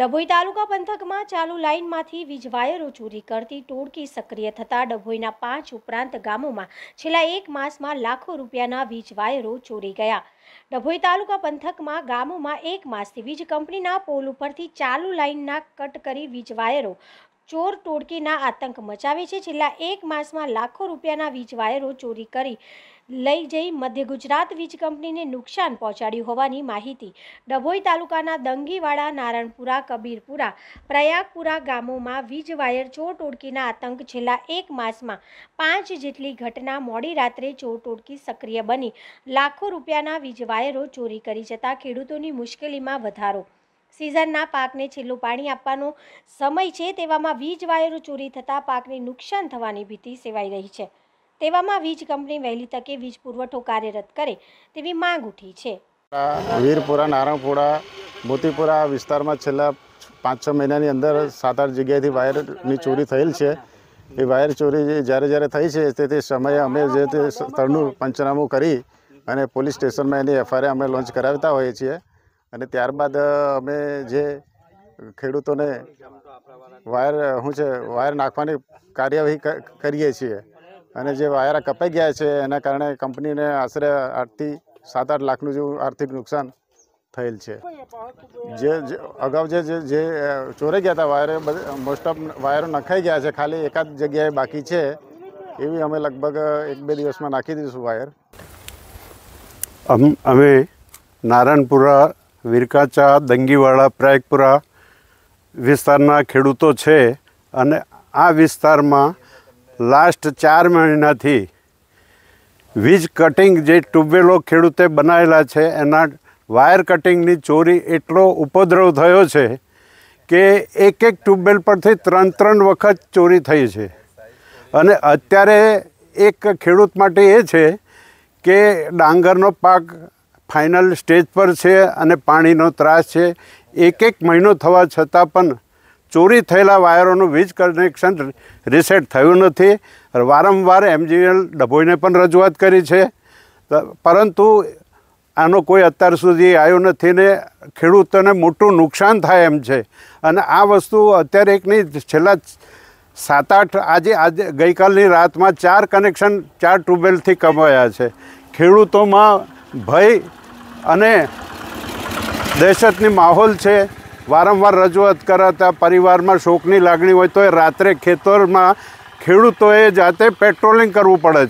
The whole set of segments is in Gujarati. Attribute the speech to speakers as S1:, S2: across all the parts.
S1: ડભોઈ તાલુકા પંથકમાં ચાલુ લાઇનમાંથી વીજ વાયરો ચોરી કરતી ટોળકી સક્રિય થતાં ડભોઈના પાંચ ઉપરાંત ગામોમાં છેલ્લા એક માસમાં લાખો રૂપિયાના વીજ વાયરો ચોરી ગયા ડભોઈ તાલુકા પંથકમાં ગામોમાં એક માસથી વીજ કંપનીના પોલ ઉપરથી ચાલુ લાઇનના કટ કરી વીજ વાયરો ચોર ટોળકીના આતંક મચાવે છે છેલ્લા એક માસમાં લાખો રૂપિયાના વીજ વાયરો ચોરી કરી લઈ જઈ મધ્ય ગુજરાત વીજ કંપનીને નુકસાન પહોંચાડ્યું હોવાની માહિતી ડભોઈ તાલુકાના દંગીવાડા નારણપુરા કબીરપુરા પ્રયાગપુરા ગામોમાં વીજ વાયર ચોર ટોળકીના આતંક છેલ્લા એક માસમાં પાંચ જેટલી ઘટના મોડી રાત્રે ચોર ટોળકી સક્રિય બની લાખો રૂપિયાના વીજ વાયરો ચોરી કરી જતાં ખેડૂતોની મુશ્કેલીમાં વધારો સિઝનના પાકને છેલ્લું પાણી આપવાનો સમય છે તેવામાં વીજ વાયરો ચોરી થતાં પાકને નુકસાન થવાની ભીતિ સેવાઈ રહી છે તેવામાં વીજ કંપની વહેલી તકે વીજ પુરવઠો કાર્યરત કરે તેવી માંગ ઉઠી છે
S2: વીરપુરા નારણપુરા મોતીપુરા વિસ્તારમાં છેલ્લા પાંચ છ મહિનાની અંદર સાત આઠ જગ્યાએથી વાયરની ચોરી થયેલ છે એ વાયર ચોરી જ્યારે જ્યારે થઈ છે તે તે સમયે અમે જે તે સ્થળનું પંચનામું કરી અને પોલીસ સ્ટેશનમાં એની એફઆઈઆર અમે લોન્ચ કરાવતા હોઈએ છીએ અને ત્યારબાદ અમે જે ખેડૂતોને વાયર શું છે વાયર નાખવાની કાર્યવાહી કરીએ છીએ અને જે વાયર કપાઈ ગયા છે એના કારણે કંપનીને આશરે આઠથી સાત આઠ લાખનું જેવું આર્થિક નુકસાન થયેલ છે જે અગાઉ જે જે ચોરાઈ ગયા હતા વાયરો મોસ્ટ ઓફ વાયરો નખાઈ ગયા છે ખાલી એકાદ જગ્યાએ બાકી છે એવી અમે લગભગ એક બે દિવસમાં નાખી દઈશું વાયર
S3: અમે નારાયણપુરા વિરકાચા દંગીવાળા પ્રાયકપુરા વિસ્તારના ખેડૂતો છે અને આ વિસ્તારમાં લાસ્ટ ચાર મહિનાથી વીજ કટિંગ જે ટ્યુબવેલો ખેડૂતે બનાવેલા છે એના વાયર કટિંગની ચોરી એટલો ઉપદ્રવ થયો છે કે એક એક ટ્યુબવેલ પરથી ત્રણ ત્રણ વખત ચોરી થઈ છે અને અત્યારે એક ખેડૂત માટે એ છે કે ડાંગરનો પાક ફાઇનલ સ્ટેજ પર છે અને પાણીનો ત્રાસ છે એક એક મહિનો થવા છતાં પણ ચોરી થયેલા વાયરોનું વીજ કનેક્શન રિસેટ થયું નથી વારંવાર એમજીએલ ડભોઈને પણ રજૂઆત કરી છે પરંતુ આનો કોઈ અત્યાર સુધી આવ્યો નથી ને ખેડૂતોને મોટું નુકસાન થાય એમ છે અને આ વસ્તુ અત્યારે એક નહીં છેલ્લા સાત આઠ આજે આજે ગઈકાલની રાતમાં ચાર કનેક્શન ચાર ટ્યુબવેલથી કમાયા છે ખેડૂતોમાં ભય અને દહેશતની માહોલ છે વારંવાર રજૂઆત કરાતા પરિવારમાં શોકની લાગણી હોય તો એ રાત્રે ખેતરમાં ખેડૂતોએ જાતે પેટ્રોલિંગ કરવું પડે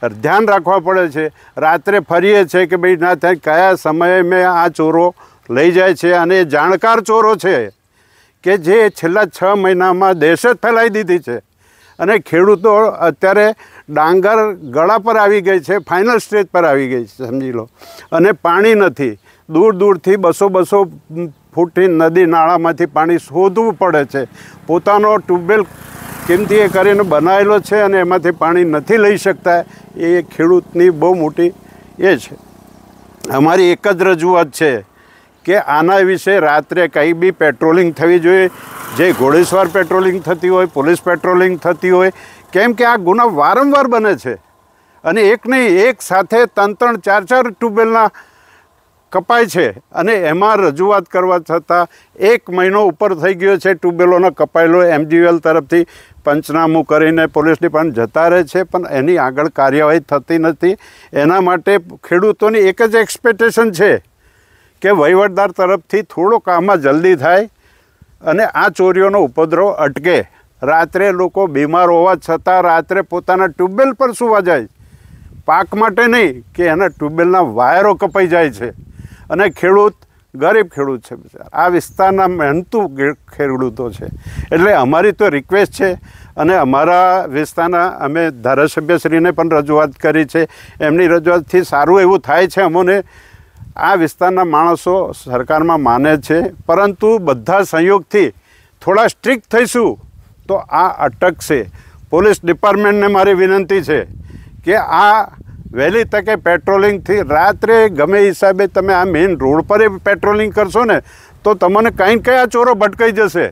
S3: છે ધ્યાન રાખવા પડે છે રાત્રે ફરીએ છે કે ભાઈ ના થાય કયા સમયે મેં આ ચોરો લઈ જાય છે અને એ જાણકાર ચોરો છે કે જે છેલ્લા છ મહિનામાં દહેશત ફેલાવી દીધી છે અને ખેડૂતો અત્યારે ડાંગર ગળા પર આવી ગઈ છે ફાઇનલ સ્ટેજ પર આવી ગઈ છે સમજી લો અને પાણી નથી દૂર દૂરથી બસો બસો ફૂટની નદી નાળામાંથી પાણી શોધવું પડે છે પોતાનો ટ્યુબવેલ કિંમતી એ કરીને બનાવેલો છે અને એમાંથી પાણી નથી લઈ શકતા એ ખેડૂતની બહુ મોટી એ છે અમારી એક જ રજૂઆત છે કે આના વિશે રાત્રે કંઈ બી પેટ્રોલિંગ થવી જોઈએ જે ઘોડેસવાર પેટ્રોલિંગ થતી હોય પોલીસ પેટ્રોલિંગ થતી હોય કેમ કે આ ગુનો વારંવાર બને છે અને એક નહીં એક સાથે ત્રણ ત્રણ ચાર ચાર ટ્યુબવેલના કપાય છે અને એમાં રજૂઆત કરવા છતાં એક મહિનો ઉપર થઈ ગયો છે ટ્યુબવેલોનો કપાયેલો એમજીએલ તરફથી પંચનામું કરીને પોલીસ ડિપાર્ટમેન્ટ જતા રહે છે પણ એની આગળ કાર્યવાહી થતી નથી એના માટે ખેડૂતોની એક જ એક્સપેક્ટેશન છે કે વહીવટદાર તરફથી થોડો કામમાં જલ્દી થાય અને આ ચોરીઓનો ઉપદ્રવ અટકે રાત્રે લોકો બીમાર હોવા છતાં રાત્રે પોતાના ટ્યુબવેલ પર સુવા જાય પાક માટે નહીં કે એના ટ્યુબવેલના વાયરો કપાઈ જાય છે અને ખેડૂત ગરીબ ખેડૂત છે આ વિસ્તારના મહેનતુ ખેડૂતો છે એટલે અમારી તો રિક્વેસ્ટ છે અને અમારા વિસ્તારના અમે ધારાસભ્યશ્રીને પણ રજૂઆત કરી છે એમની રજૂઆતથી સારું એવું થાય છે અમોને આ વિસ્તારના માણસો સરકારમાં માને છે પરંતુ બધા સંયોગથી થોડા સ્ટ્રિક્ટ થઈશું તો આ અટકશે પોલીસ ડિપાર્ટમેન્ટને મારી વિનંતી છે કે આ વહેલી તકે પેટ્રોલિંગથી રાત્રે ગમે હિસાબે તમે આ મેઇન રોડ પર પેટ્રોલિંગ કરશો ને તો તમને કંઈ કયા ચોરો ભટકાઈ જશે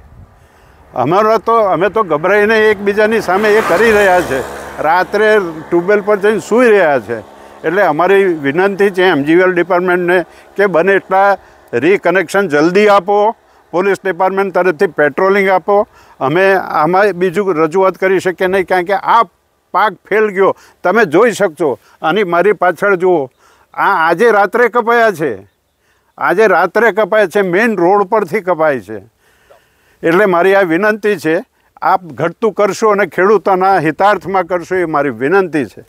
S3: અમારા તો અમે તો ગભરાઈને એકબીજાની સામે એ કરી રહ્યા છે રાત્રે ટ્યુબવેલ પર જઈને સૂઈ રહ્યા છે એટલે અમારી વિનંતી છે એમજીવીએલ ડિપાર્ટમેન્ટને કે બને એટલા રીકનેક્શન જલ્દી આપો પોલીસ ડિપાર્ટમેન્ટ તરફથી પેટ્રોલિંગ આપો અમે આમાં બીજું રજૂઆત કરી શકીએ નહીં કારણ કે આ પાક ફેલ ગયો તમે જોઈ શકશો અને મારી પાછળ જુઓ આ આજે રાત્રે કપાયા છે આજે રાત્રે કપાય છે મેઇન રોડ પરથી કપાય છે એટલે મારી આ વિનંતી છે આપ ઘટતું કરશો અને ખેડૂતોના હિતાર્થમાં કરશો એ મારી વિનંતી છે